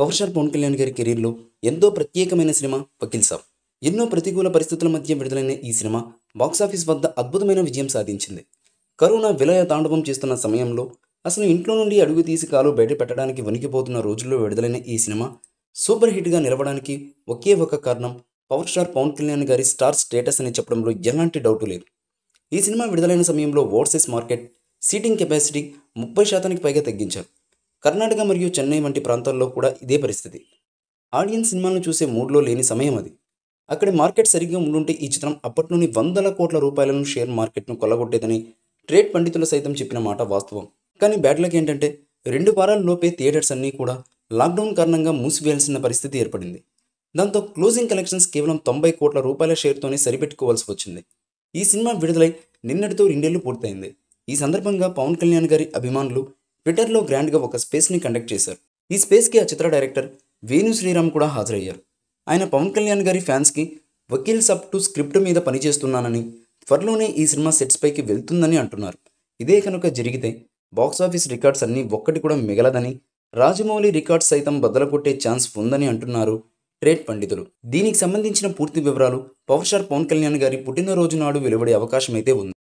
power star Pawan Kalyan గారి కెరీర్లో ఎంతో ప్రత్యేకమైన సినిమా వకీల్ సాబ్ ఎన్నో ప్రతికూల పరిస్థితుల మధ్య విడుదలైన ఈ సినిమా బాక్సాఫీస్ వద్ద అద్భుతమైన విజయం సాధించింది కరోనా విలయ తాండవం చేస్తున్న సమయంలో అసలు ఇంట్లో నుండి అడుగు తీసి కాలు బయట పెట్టడానికి వణికిపోతున్న రోజుల్లో విడుదలైన ఈ సినిమా సూపర్ హిట్గా నిలవడానికి ఒకే ఒక కారణం పవర్ స్టార్ పవన్ కళ్యాణ్ గారి స్టార్ స్టేటస్ అని చెప్పడంలో ఎలాంటి డౌటు లేదు ఈ సినిమా విడుదలైన సమయంలో ఓవర్సీస్ మార్కెట్ సీటింగ్ కెపాసిటీ ముప్పై శాతానికి పైగా తగ్గించారు కర్ణాటక మరియు చెన్నై వంటి ప్రాంతాల్లో కూడా ఇదే పరిస్థితి ఆడియన్స్ సినిమాలను చూసే మూడ్లో లేని సమయం అది అక్కడ మార్కెట్ సరిగ్గా ఉండుంటే ఈ చిత్రం అప్పట్లోని వందల కోట్ల రూపాయలను షేర్ మార్కెట్ను కొల్లగొట్టేదని ట్రేడ్ పండితులు సైతం చెప్పిన మాట వాస్తవం కానీ బ్యాడ్లకి ఏంటంటే రెండు వారాల లోపే థియేటర్స్ అన్నీ కూడా లాక్డౌన్ కారణంగా మూసివేయాల్సిన పరిస్థితి ఏర్పడింది దాంతో క్లోజింగ్ కలెక్షన్స్ కేవలం తొంభై కోట్ల రూపాయల షేర్తోనే సరిపెట్టుకోవాల్సి వచ్చింది ఈ సినిమా విడుదలై నిన్నటితో రెండేళ్లు పూర్తయింది ఈ సందర్భంగా పవన్ కళ్యాణ్ గారి అభిమానులు ట్విట్టర్లో గ్రాండ్గా ఒక స్పేస్ని కండక్ట్ చేశారు ఈ స్పేస్కి ఆ చిత్ర డైరెక్టర్ వేణు శ్రీరామ్ కూడా హాజరయ్యారు ఆయన పవన్ కళ్యాణ్ గారి ఫ్యాన్స్కి వకీల్ సబ్ టు స్క్రిప్ట్ మీద పనిచేస్తున్నానని త్వరలోనే ఈ సినిమా సెట్స్ పైకి వెళ్తుందని అంటున్నారు ఇదే కనుక జరిగితే బాక్సాఫీస్ రికార్డ్స్ అన్నీ ఒక్కటి కూడా మిగలదని రాజమౌళి రికార్డ్స్ సైతం కొట్టే ఛాన్స్ ఉందని అంటున్నారు ట్రేడ్ పండితులు దీనికి సంబంధించిన పూర్తి వివరాలు పవర్ స్టార్ పవన్ కళ్యాణ్ గారి పుట్టినరోజు నాడు వెలువడే అవకాశం అయితే ఉంది